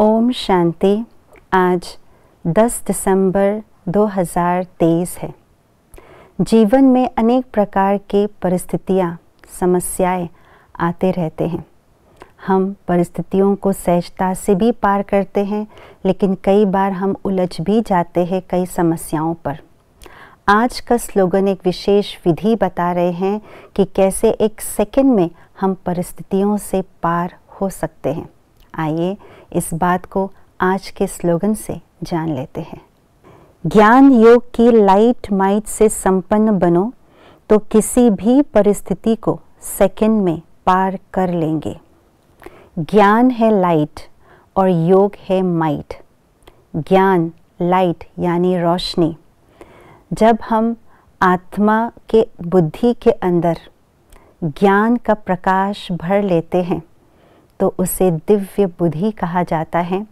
ओम शांति आज 10 दिसंबर 2023 है जीवन में अनेक प्रकार के परिस्थितियाँ समस्याएं आते रहते हैं हम परिस्थितियों को सहजता से भी पार करते हैं लेकिन कई बार हम उलझ भी जाते हैं कई समस्याओं पर आज का स्लोगन एक विशेष विधि बता रहे हैं कि कैसे एक सेकंड में हम परिस्थितियों से पार हो सकते हैं आइए इस बात को आज के स्लोगन से जान लेते हैं ज्ञान योग की लाइट माइट से संपन्न बनो तो किसी भी परिस्थिति को सेकंड में पार कर लेंगे ज्ञान है लाइट और योग है माइट ज्ञान लाइट यानी रोशनी जब हम आत्मा के बुद्धि के अंदर ज्ञान का प्रकाश भर लेते हैं तो उसे दिव्य बुद्धि कहा जाता है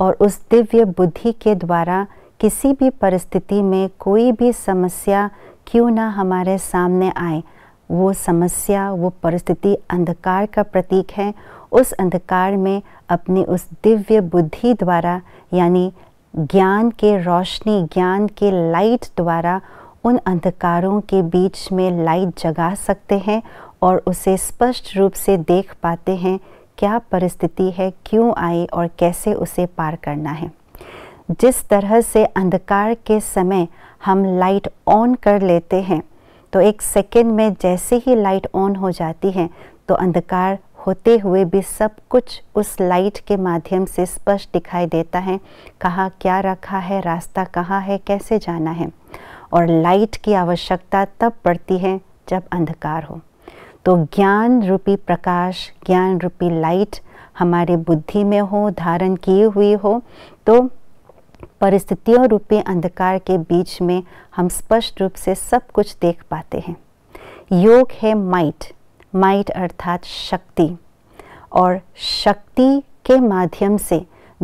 और उस दिव्य बुद्धि के द्वारा किसी भी परिस्थिति में कोई भी समस्या क्यों ना हमारे सामने आए वो समस्या वो परिस्थिति अंधकार का प्रतीक है उस अंधकार में अपनी उस दिव्य बुद्धि द्वारा यानी ज्ञान के रोशनी ज्ञान के लाइट द्वारा उन अंधकारों के बीच में लाइट जगा सकते हैं और उसे स्पष्ट रूप से देख पाते हैं क्या परिस्थिति है क्यों आई और कैसे उसे पार करना है जिस तरह से अंधकार के समय हम लाइट ऑन कर लेते हैं तो एक सेकेंड में जैसे ही लाइट ऑन हो जाती है तो अंधकार होते हुए भी सब कुछ उस लाइट के माध्यम से स्पष्ट दिखाई देता है कहाँ क्या रखा है रास्ता कहाँ है कैसे जाना है और लाइट की आवश्यकता तब पड़ती है जब अंधकार हो तो ज्ञान रूपी प्रकाश ज्ञान रूपी लाइट हमारे बुद्धि में हो धारण किए हुए हो तो परिस्थितियों रूपी अंधकार के बीच में हम स्पष्ट रूप से सब कुछ देख पाते हैं योग है माइट माइट अर्थात शक्ति और शक्ति के माध्यम से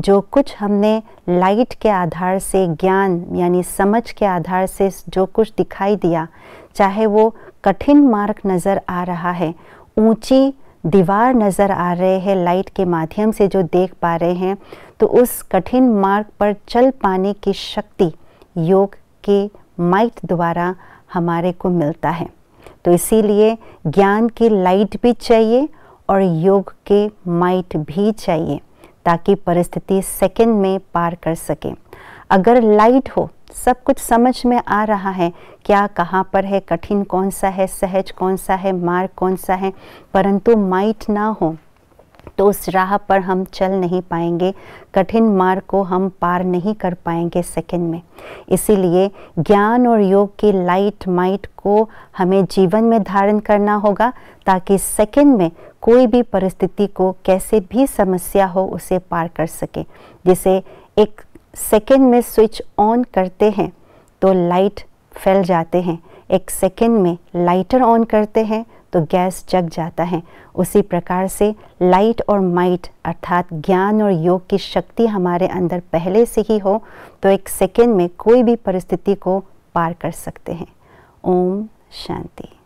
जो कुछ हमने लाइट के आधार से ज्ञान यानी समझ के आधार से जो कुछ दिखाई दिया चाहे वो कठिन मार्ग नज़र आ रहा है ऊंची दीवार नज़र आ रहे हैं लाइट के माध्यम से जो देख पा रहे हैं तो उस कठिन मार्ग पर चल पाने की शक्ति योग के माइट द्वारा हमारे को मिलता है तो इसीलिए ज्ञान की लाइट भी चाहिए और योग के माइट भी चाहिए ताकि परिस्थिति सेकंड में पार कर सके अगर लाइट हो सब कुछ समझ में आ रहा है क्या कहाँ पर है कठिन कौन सा है सहज कौन सा है मार्ग कौन सा है परंतु माइट ना हो तो उस राह पर हम चल नहीं पाएंगे कठिन मार्ग को हम पार नहीं कर पाएंगे सेकंड में इसीलिए ज्ञान और योग की लाइट माइट को हमें जीवन में धारण करना होगा ताकि सेकंड में कोई भी परिस्थिति को कैसे भी समस्या हो उसे पार कर सके जैसे एक सेकंड में स्विच ऑन करते हैं तो लाइट फैल जाते हैं एक सेकंड में लाइटर ऑन करते हैं तो गैस जग जाता है उसी प्रकार से लाइट और माइट अर्थात ज्ञान और योग की शक्ति हमारे अंदर पहले से ही हो तो एक सेकेंड में कोई भी परिस्थिति को पार कर सकते हैं ओम शांति